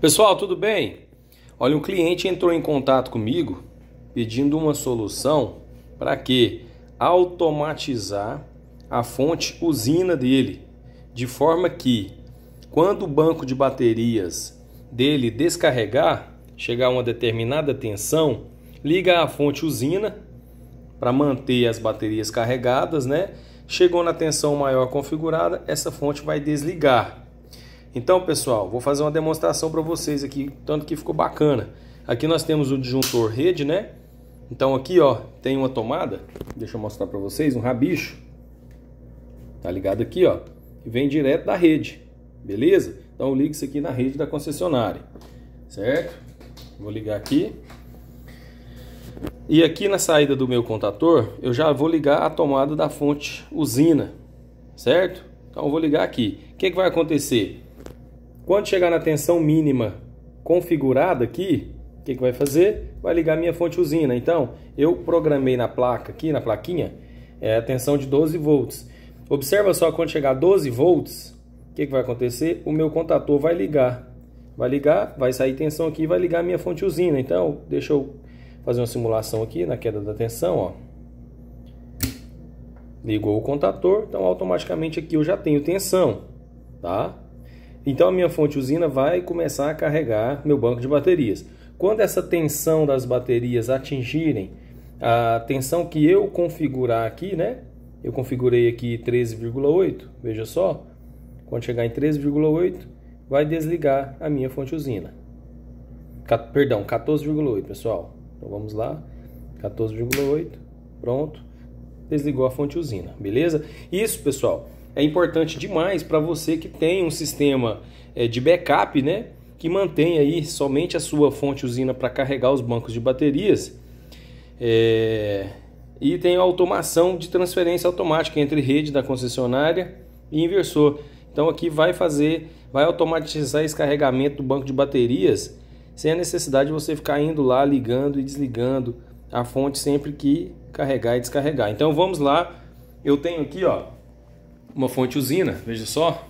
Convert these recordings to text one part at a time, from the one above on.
Pessoal, tudo bem? Olha, um cliente entrou em contato comigo pedindo uma solução para que automatizar a fonte usina dele, de forma que quando o banco de baterias dele descarregar, chegar a uma determinada tensão, liga a fonte usina para manter as baterias carregadas, né? Chegou na tensão maior configurada, essa fonte vai desligar então, pessoal, vou fazer uma demonstração para vocês aqui, tanto que ficou bacana. Aqui nós temos o disjuntor rede, né? Então aqui, ó, tem uma tomada, deixa eu mostrar para vocês, um rabicho. Tá ligado aqui, ó, vem direto da rede, beleza? Então liga isso aqui na rede da concessionária, certo? Vou ligar aqui. E aqui na saída do meu contator, eu já vou ligar a tomada da fonte usina, certo? Então vou ligar aqui. O que, que vai acontecer? Quando chegar na tensão mínima configurada aqui, o que, que vai fazer? Vai ligar minha fonte usina. Então, eu programei na placa aqui, na plaquinha, é a tensão de 12 volts. Observa só, quando chegar a 12 volts, o que, que vai acontecer? O meu contator vai ligar. Vai ligar, vai sair tensão aqui vai ligar minha fonte usina. Então, deixa eu fazer uma simulação aqui na queda da tensão, ó. Ligou o contator, então automaticamente aqui eu já tenho tensão, tá? Então a minha fonte usina vai começar a carregar meu banco de baterias. Quando essa tensão das baterias atingirem a tensão que eu configurar aqui, né? Eu configurei aqui 13,8, veja só. Quando chegar em 13,8, vai desligar a minha fonte usina. Cat, perdão, 14,8, pessoal. Então vamos lá. 14,8. Pronto. Desligou a fonte usina, beleza? Isso, pessoal é importante demais para você que tem um sistema é, de backup, né? Que mantém aí somente a sua fonte usina para carregar os bancos de baterias. É... E tem automação de transferência automática entre rede da concessionária e inversor. Então aqui vai fazer, vai automatizar esse carregamento do banco de baterias sem a necessidade de você ficar indo lá ligando e desligando a fonte sempre que carregar e descarregar. Então vamos lá. Eu tenho aqui, ó, uma fonte usina, veja só, tá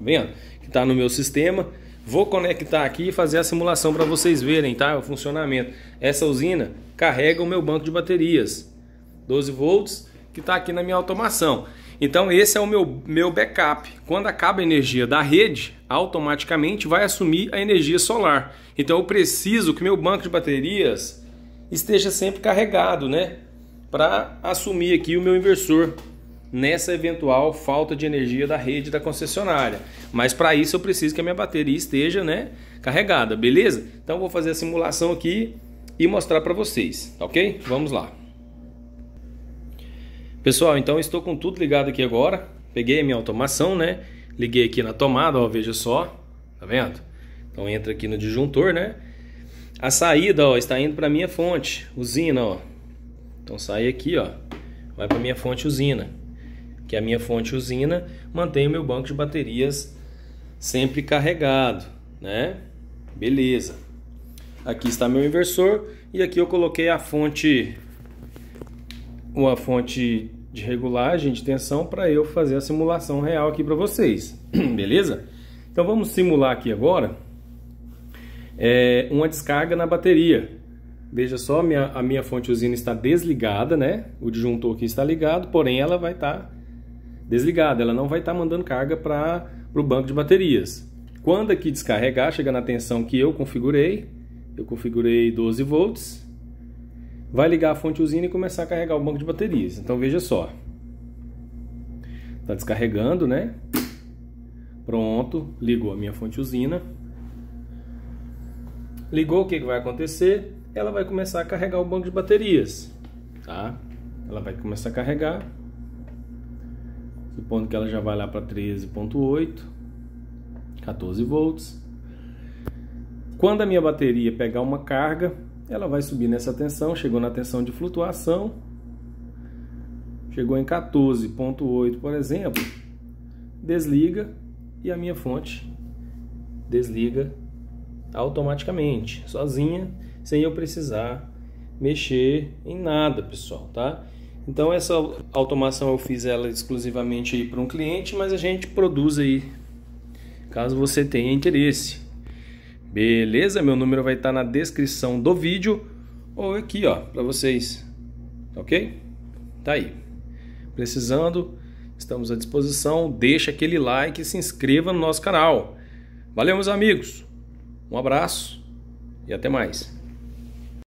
vendo? Que está no meu sistema. Vou conectar aqui e fazer a simulação para vocês verem, tá? O funcionamento. Essa usina carrega o meu banco de baterias, 12 volts, que está aqui na minha automação. Então esse é o meu, meu backup. Quando acaba a energia da rede, automaticamente vai assumir a energia solar. Então eu preciso que meu banco de baterias esteja sempre carregado, né? Para assumir aqui o meu inversor nessa eventual falta de energia da rede da concessionária. Mas para isso eu preciso que a minha bateria esteja né, carregada, beleza? Então vou fazer a simulação aqui e mostrar para vocês, tá ok? Vamos lá. Pessoal, então estou com tudo ligado aqui agora. Peguei a minha automação, né? Liguei aqui na tomada, ó, veja só, tá vendo? Então entra aqui no disjuntor, né? A saída, ó, está indo para minha fonte, usina, ó. Então sai aqui, ó, vai para minha fonte usina que é a minha fonte usina, mantenho meu banco de baterias sempre carregado, né? Beleza. Aqui está meu inversor e aqui eu coloquei a fonte uma fonte de regulagem de tensão para eu fazer a simulação real aqui para vocês, beleza? Então vamos simular aqui agora é, uma descarga na bateria. Veja só, minha, a minha fonte usina está desligada, né? O disjuntor aqui está ligado, porém ela vai estar tá desligada, ela não vai estar tá mandando carga para o banco de baterias. Quando aqui descarregar, chega na tensão que eu configurei, eu configurei 12 volts, vai ligar a fonte usina e começar a carregar o banco de baterias. Então veja só, está descarregando, né? Pronto, ligou a minha fonte usina. Ligou, o que, que vai acontecer? Ela vai começar a carregar o banco de baterias, tá? Ela vai começar a carregar, supondo que ela já vai lá para 13.8, 14 volts. Quando a minha bateria pegar uma carga, ela vai subir nessa tensão, chegou na tensão de flutuação, chegou em 14.8, por exemplo, desliga e a minha fonte desliga automaticamente, sozinha, sem eu precisar mexer em nada, pessoal, tá? Então essa automação eu fiz ela exclusivamente para um cliente, mas a gente produz aí, caso você tenha interesse. Beleza? Meu número vai estar tá na descrição do vídeo ou aqui, ó, para vocês. Tá OK? Tá aí. Precisando, estamos à disposição. Deixa aquele like e se inscreva no nosso canal. Valeu, meus amigos. Um abraço e até mais.